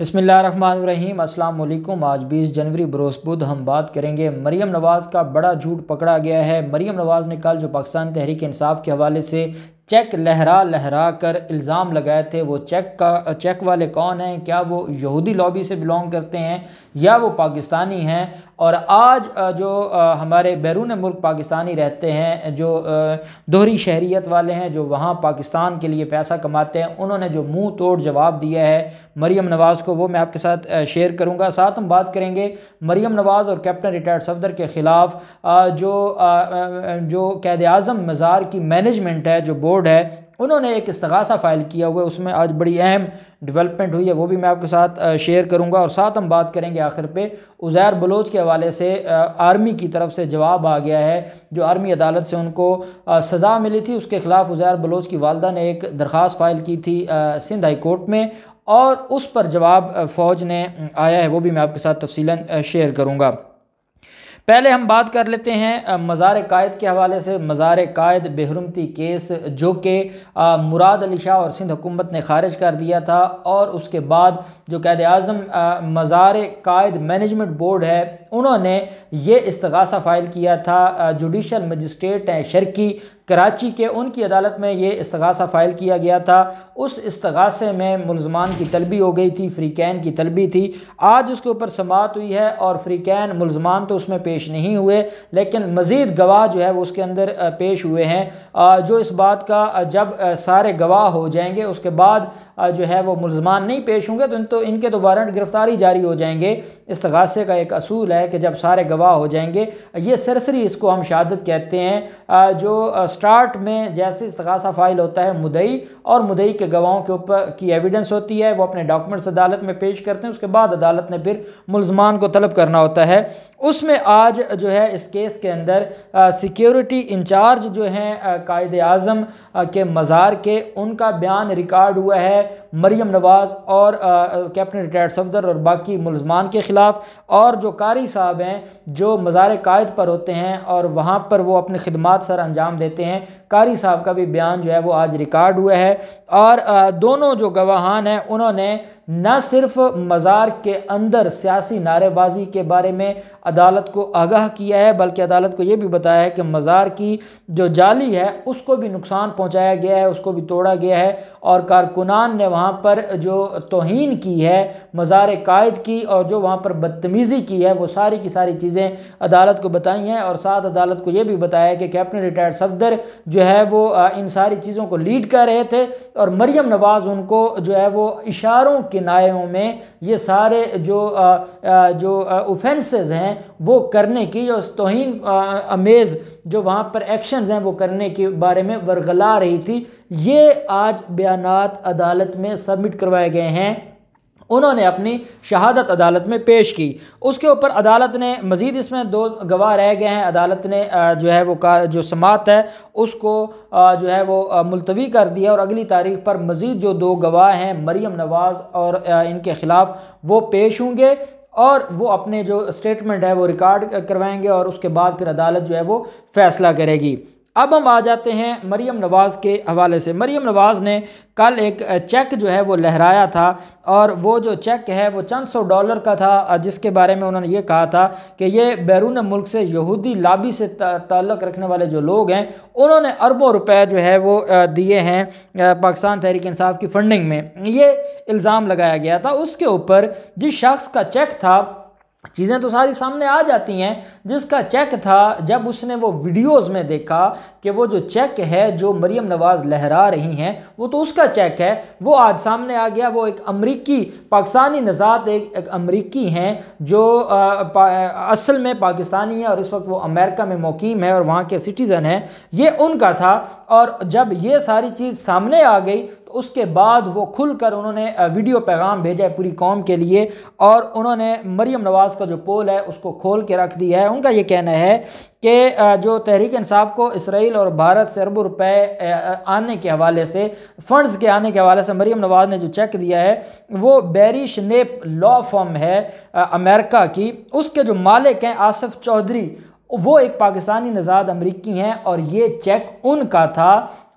अस्सलाम वालेकुम आज 20 जनवरी बरोस बुध हम बात करेंगे मरीम नवाज़ का बड़ा झूठ पकड़ा गया है मरीम नवाज़ ने कल जो पाकिस्तान तहरीक इंसाफ के हवाले से चेक लहरा लहरा कर इल्ज़ाम लगाए थे वो चेक का चेक वाले कौन हैं क्या वो यहूदी लॉबी से बिलोंग करते हैं या वो पाकिस्तानी हैं और आज जो हमारे बैरून मुल्क पाकिस्तानी रहते हैं जो दोहरी शहरीत वाले हैं जो वहाँ पाकिस्तान के लिए पैसा कमाते हैं उन्होंने जो मुंह तोड़ जवाब दिया है मरीम नवाज़ को वो मैं आपके साथ शेयर करूँगा साथ हम बात करेंगे मरीम नवाज़ और कैप्टन रिटायर्ड सफदर के ख़िलाफ़ जो जो कैद अज़म मज़ार की मैनेजमेंट है जो बोर्ड बोर्ड है उन्होंने एक इसगासा फ़ाइल किया हुआ है उसमें आज बड़ी अहम डेवलपमेंट हुई है वो भी मैं आपके साथ शेयर करूंगा और साथ हम बात करेंगे आखिर पे उज़ैर बलोच के हवाले से आर्मी की तरफ से जवाब आ गया है जो आर्मी अदालत से उनको सज़ा मिली थी उसके ख़िलाफ़ उज़ैर बलोच की वालदा ने एक दरख्वास्त फ़ाइल की थी सिंध हाई कोर्ट में और उस पर जवाब फ़ौज ने आया है वो भी मैं आपके साथ तफसीला शेयर करूँगा पहले हम बात कर लेते हैं मज़ार कायद के हवाले से मज़ार कायद बेहरमती केस जो कि के मुराद अली शाह और सिंध हुकूमत ने खारिज कर दिया था और उसके बाद जो कैद अज़म मज़ार कायद मैनेजमेंट बोर्ड है उन्होंने ये इस्तगासा फ़ाइल किया था जुडिशल मजिस्ट्रेट हैं शर्की कराची के उनकी अदालत में ये इस्तगासा फ़ाइल किया गया था उस इस्तगासे में मुलजमान की तलबी हो गई थी फ्री कैन की तलबी थी आज उसके ऊपर समात हुई है और फ्री कैन मुलजमान तो उसमें पेश नहीं हुए लेकिन मज़ीद गवाह जो है वो उसके अंदर पेश हुए हैं जो इस बात का जब सारे गवाह हो जाएंगे उसके बाद जो है वो मुलजमान नहीं पेश होंगे तो, इन तो इनके तो वारंट गिरफ़्तारी जारी हो जाएंगे इस्तगासे का एक असूल है है कि जब सारे गवाह हो जाएंगे ये सरसरी इसको हम शहादत कहते हैं जो स्टार्ट में जैसे इस्तगासा फ़ाइल होता है मुदई और मुदई के गवाहों के ऊपर की एविडेंस होती है वो अपने डॉक्यूमेंट्स अदालत में पेश करते हैं उसके बाद अदालत ने फिर मुलजमान को तलब करना होता है उसमें आज जो है इस केस के अंदर सिक्योरिटी इंचार्ज जो हैं कायद अज़म के मज़ार के उनका बयान रिकॉर्ड हुआ है मरियम नवाज़ और कैप्टन रिटायर्ड सफदर और बाकी मुलजमान के ख़िलाफ़ और जो कारी भाई साहब हैं जो मज़ार कायद पर होते हैं और वहाँ पर वो अपने खिदमत सर अंजाम देते हैं कारी साहब का भी बयान जो है वो आज रिकॉर्ड हुआ है और दोनों जो गवाहान हैं उन्होंने न सिर्फ मज़ार के अंदर सियासी नारेबाजी के बारे में अदालत को आगाह किया है बल्कि अदालत को यह भी बताया है कि मज़ार की जो जाली है उसको भी नुकसान पहुँचाया गया है उसको भी तोड़ा गया है और कारकुनान ने वहाँ पर जो तोहन की है मज़ार कायद की और जो वहाँ पर बदतमीज़ी की है वो सारी की सारी चीज़ें अदालत को बताई हैं और साथ अदालत को ये भी बताया कि कैप्टन रिटायर्ड सफदर जो है वो इन सारी चीज़ों को लीड कर रहे थे और मरियम नवाज़ उनको जो है वो इशारों किनायों में ये सारे जो जो ओफेंसेस हैं वो करने की उस तोहन अमेज़ जो वहाँ पर एक्शन हैं वो करने के बारे में वरगला रही थी ये आज बयान अदालत में सबमिट करवाए गए हैं उन्होंने अपनी शहादत अदालत में पेश की उसके ऊपर अदालत ने मज़ीद इसमें दो गवाह रह गए हैं अदालत ने जो है वो का जो समात है उसको जो है वो मुलतवी कर दिया और अगली तारीख पर मज़ीद जो दो गवाह हैं मरीम नवाज़ और इनके ख़िलाफ़ वो पेश होंगे और वो अपने जो स्टेटमेंट है वो रिकॉर्ड करवाएंगे और उसके बाद फिर अदालत जो है वो फ़ैसला करेगी अब हम आ जाते हैं मरीम नवाज़ के हवाले से मरीम नवाज़ ने कल एक चेक जो है वो लहराया था और वो जो चेक है वो चंद सौ डॉलर का था जिसके बारे में उन्होंने ये कहा था कि ये बैरून मुल्क से यहूदी लाबी से ताल्लुक रखने वाले जो लोग हैं उन्होंने अरबों रुपए जो है वो दिए हैं पाकिस्तान तहरीक इंसाफ की फ़ंडिंग में ये इल्ज़ाम लगाया गया था उसके ऊपर जिस शख्स का चेक था चीज़ें तो सारी सामने आ जाती हैं जिसका चेक था जब उसने वो वीडियोस में देखा कि वो जो चेक है जो मरियम नवाज़ लहरा रही हैं वो तो उसका चेक है वो आज सामने आ गया वो एक अमरीकी पाकिस्तानी नज़ात एक, एक अमरीकी हैं जो आ, पा, असल में पाकिस्तानी है और इस वक्त वो अमेरिका में मुकीम है और वहाँ के सिटीज़न हैं ये उनका था और जब ये सारी चीज़ सामने आ गई तो उसके बाद वो खुलकर उन्होंने वीडियो पैगाम भेजा है पूरी कौम के लिए और उन्होंने मरीम नवाज़ का जो पोल है उसको खोल के रख दिया है उनका ये कहना है कि जो तहरीक इंसाफ को इसराइल और भारत से अरबों रुपए आने के हवाले से फ़ंड्स के आने के हवाले से मरीम नवाज़ ने जो चेक दिया है वो बैरी शनेप लॉ फॉर्म है अमेरिका की उसके जो मालिक हैं आसफ़ चौधरी वो एक पाकिस्तानी नजाद अमरीकी हैं और ये चेक उनका था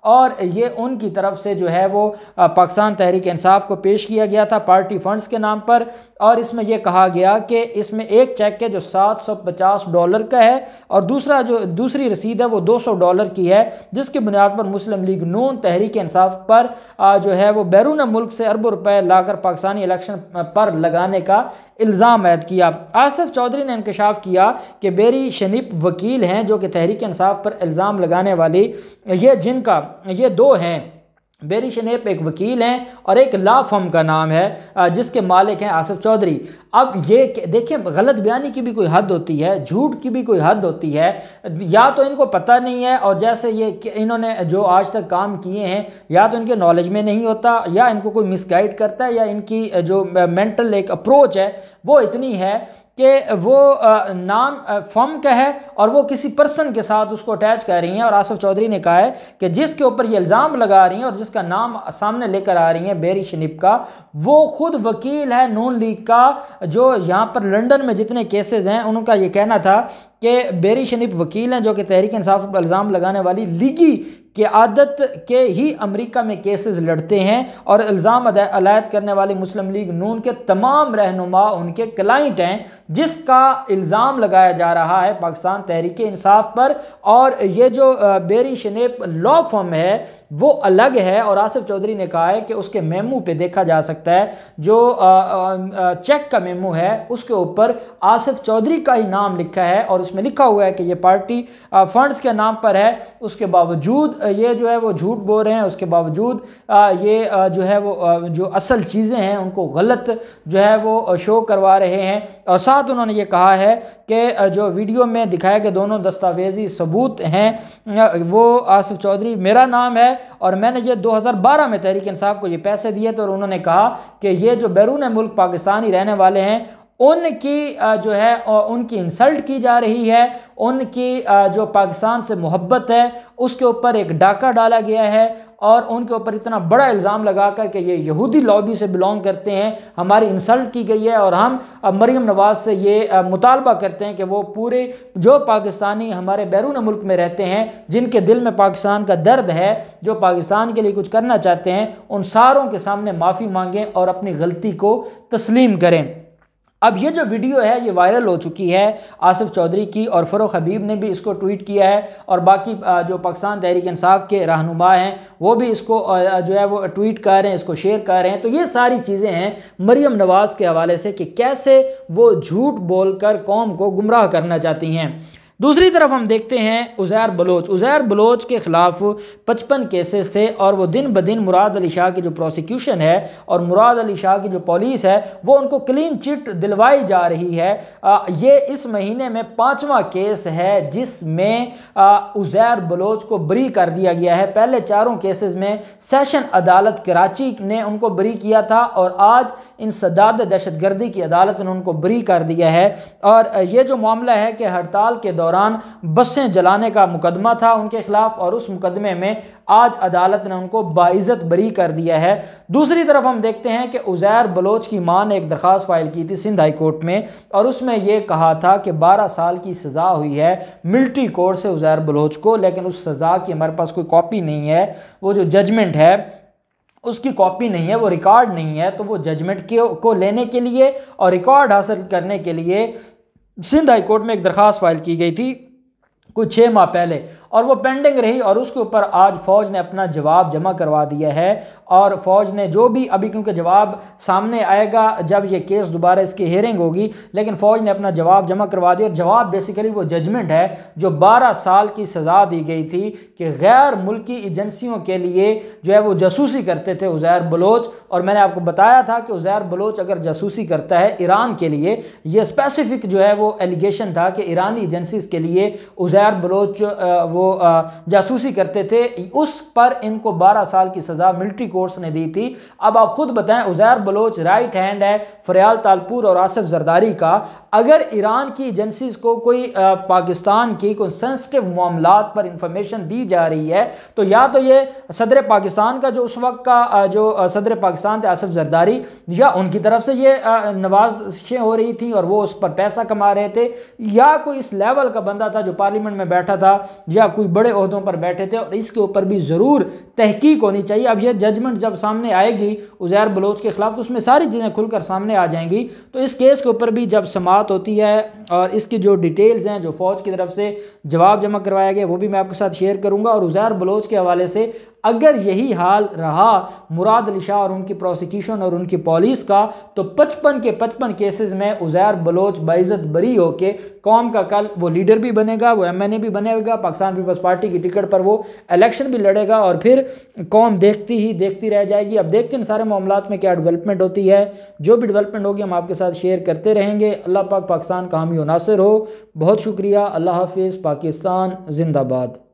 और ये उनकी तरफ से जो है वो पाकिस्तान तहरीक इंसाफ को पेश किया गया था पार्टी फंड्स के नाम पर और इसमें यह कहा गया कि इसमें एक चेक है जो 750 डॉलर का है और दूसरा जो दूसरी रसीद है वो 200 डॉलर की है जिसकी बुनियाद पर मुस्लिम लीग नून तहरीक इंसाफ पर जो है वो बैरून मुल्क से अरबों रुपए लाकर पाकिस्तानी इलेक्शन पर लगाने का इल्ज़ाम आयद किया आसफ चौधरी ने इंकशाफ किया कि बेरी शनीप वकील हैं जो कि तहरीक इंसाफ पर इल्ज़ाम लगाने वाली ये जिनका ये दो हैं बेरी शनेप एक वकील हैं और एक ला फॉर्म का नाम है जिसके मालिक हैं आसिफ चौधरी अब ये देखिए गलत बयानी की भी कोई हद होती है झूठ की भी कोई हद होती है या तो इनको पता नहीं है और जैसे ये इन्होंने जो आज तक काम किए हैं या तो इनके नॉलेज में नहीं होता या इनको कोई मिसगाइड करता है या इनकी जो मेंटल एक अप्रोच है वो इतनी है कि वो नाम फॉर्म का है और वो किसी पर्सन के साथ उसको अटैच कर रही हैं और आसफ चौधरी ने कहा है कि जिसके ऊपर ये इल्ज़ाम लगा रही हैं और जिसका नाम सामने लेकर आ रही हैं बेरी शनिप का वो खुद वकील है नून लीग का जो यहाँ पर लंदन में जितने केसेस हैं उनका ये कहना था कि बेरी शनिप वकील हैं जो कि तहरीक इंसाफ पर इल्ज़ाम लगाने वाली लीगी के आदत के ही अमेरिका में केसेस लड़ते हैं और इल्ज़ाम अलायद करने वाली मुस्लिम लीग नून के तमाम रहनुमा उनके क्लाइंट हैं जिसका इल्ज़ाम लगाया जा रहा है पाकिस्तान तहरीक इंसाफ पर और ये जो बेरी शनेप लॉ फर्म है वो अलग है और आसिफ चौधरी ने कहा है कि उसके मेमू पे देखा जा सकता है जो चेक का मेमू है उसके ऊपर आसिफ चौधरी का ही नाम लिखा है और उसमें लिखा हुआ है कि ये पार्टी फंड्स के नाम पर है उसके बावजूद ये जो है वो झूठ बोल रहे हैं उसके बावजूद ये जो है वो जो असल चीज़ें हैं उनको गलत जो है वो शो करवा रहे हैं और साथ उन्होंने ये कहा है कि जो वीडियो में दिखाया गया दोनों दस्तावेजी सबूत हैं वो आसिफ चौधरी मेरा नाम है और मैंने ये 2012 में तहरीक इंसाफ को ये पैसे दिए थे और उन्होंने कहा कि ये जो बैरून मुल्क पाकिस्तानी रहने वाले हैं उनकी जो है उनकी इंसल्ट की जा रही है उनकी जो पाकिस्तान से मोहब्बत है उसके ऊपर एक डाका डाला गया है और उनके ऊपर इतना बड़ा इल्ज़ाम लगा कर के ये यहूदी लॉबी से बिलोंग करते हैं हमारी इंसल्ट की गई है और हम मरीम नवाज़ से ये मुतालबा करते हैं कि वो पूरे जो पाकिस्तानी हमारे बैरून मुल्क में रहते हैं जिनके दिल में पाकिस्तान का दर्द है जो पाकिस्तान के लिए कुछ करना चाहते हैं उन सारों के सामने माफ़ी मांगें और अपनी गलती को तस्लीम करें अब ये जो वीडियो है ये वायरल हो चुकी है आसिफ चौधरी की और फ़रोख हबीब ने भी इसको ट्वीट किया है और बाकी जो पाकिस्तान तहरीक इंसाफ के रहनुमा हैं वो भी इसको जो है वो ट्वीट कर रहे हैं इसको शेयर कर रहे हैं तो ये सारी चीज़ें हैं मरीम नवाज़ के हवाले से कि कैसे वो झूठ बोल कर कौम को गुमराह करना चाहती हैं दूसरी तरफ हम देखते हैं उज़ैर बलोच उज़ैर बलोच के ख़िलाफ़ पचपन केसेस थे और वो दिन ब दिन मुराद अली शाह की जो प्रोसिक्यूशन है और मुराद अली शाह की जो पुलिस है वो उनको क्लीन चिट दिलवाई जा रही है आ, ये इस महीने में पाँचवा केस है जिसमें उज़ैर बलोच को बरी कर दिया गया है पहले चारों केसेस में सेशन अदालत कराची ने उनको बरी किया था और आज इन सदाद दहशतगर्दी की अदालत ने उनको बरी कर दिया है और ये जो मामला है कि हड़ताल के दौरान दौरान बसें जलाने का मुकदमा था उनके खिलाफ और उस मुकदमे में आज अदालत ने उनको बाइज़त बरी कर दिया है दूसरी तरफ हम देखते हैं कि उज़ैर बलोच की मां ने एक दरख्वास्त फाइल की थी सिंध हाई कोर्ट में और उसमें यह कहा था कि बारह साल की सज़ा हुई है मिल्ट्री कोर्ट से उज़ैर बलोच को लेकिन उस सज़ा की हमारे पास कोई कॉपी नहीं है वो जो जजमेंट है उसकी कॉपी नहीं है वो रिकॉर्ड नहीं है तो वो जजमेंट के को लेने के लिए और रिकॉर्ड हासिल करने के लिए सिंध हाईकोर्ट में एक दरख्वास्त फाइल की गई थी कुछ छः माह पहले और वो पेंडिंग रही और उसके ऊपर आज फौज ने अपना जवाब जमा करवा दिया है और फौज ने जो भी अभी क्योंकि जवाब सामने आएगा जब ये केस दोबारा इसकी हेयरिंग होगी लेकिन फौज ने अपना जवाब जमा करवा दिया और जवाब बेसिकली वो जजमेंट है जो बारह साल की सज़ा दी गई थी कि गैर मुल्की एजेंसियों के लिए जो है वो जासूसी करते थे उज़ैर बलोच और मैंने आपको बताया था कि उज़ैर बलोच अगर जासूसी करता है ईरान के लिए यह स्पेसिफिक जो है वो एलिगेशन था कि ईरानी एजेंसी के लिए उज़ैर बलोच वो वो जासूसी करते थे उस पर इनको 12 साल की सज़ा मिलिट्री कोर्ट्स ने दी थी अब आप ख़ुद बताएं उज़ैर बलोच राइट हैंड है फरियाल तालपुर और आसिफ जरदारी का अगर ईरान की एजेंसीज को कोई पाकिस्तान की कोई सेंसिटिव मामला पर इंफॉर्मेशन दी जा रही है तो या तो ये सदर पाकिस्तान का जो उस वक्त का जो सदर पाकिस्तान थे आसिफ जरदारी या उनकी तरफ से ये नवाजें हो रही थी और वो उस पर पैसा कमा रहे थे या कोई इस लेवल का बंदा था जो पार्लियामेंट में बैठा था या या कोई बड़े अहदों पर बैठे थे और इसके ऊपर भी ज़रूर तहकीक होनी चाहिए अब यह जजमेंट जब सामने आएगी उज़ैर बलोच के ख़िलाफ़ तो उसमें सारी चीज़ें खुलकर सामने आ जाएंगी तो इस केस के ऊपर भी जब समात होती है और इसकी जो डिटेल्स हैं जो फ़ौज की तरफ से जवाब जमा करवाया गया वो भी मैं आपके साथ शेयर करूँगा और उज़ैर बलोच के हवाले से अगर यही हाल रहा मुराद अली शाह और उनकी प्रोसिक्यूशन और उनकी पॉलिस का तो पचपन के पचपन केसेस में उजैर बलोच बाइज़त बरी होके कौम का कल वो लीडर भी बनेगा वो एम एन ए भी बनेगा पाकिस्तान पीपल्स पार्टी की टिकट पर वो इलेक्शन भी लड़ेगा और फिर कौम देखती ही देखती रह जाएगी अब देखते हैं सारे मामला में क्या डेवलपमेंट होती है जो भी डेवलपमेंट होगी हम आपके साथ शेयर करते रहेंगे अल्लाह पाक पाकिस्तान का हामी नासिर हो बहुत शुक्रिया अल्लाह हाफिज़ पाकिस्तान जिंदाबाद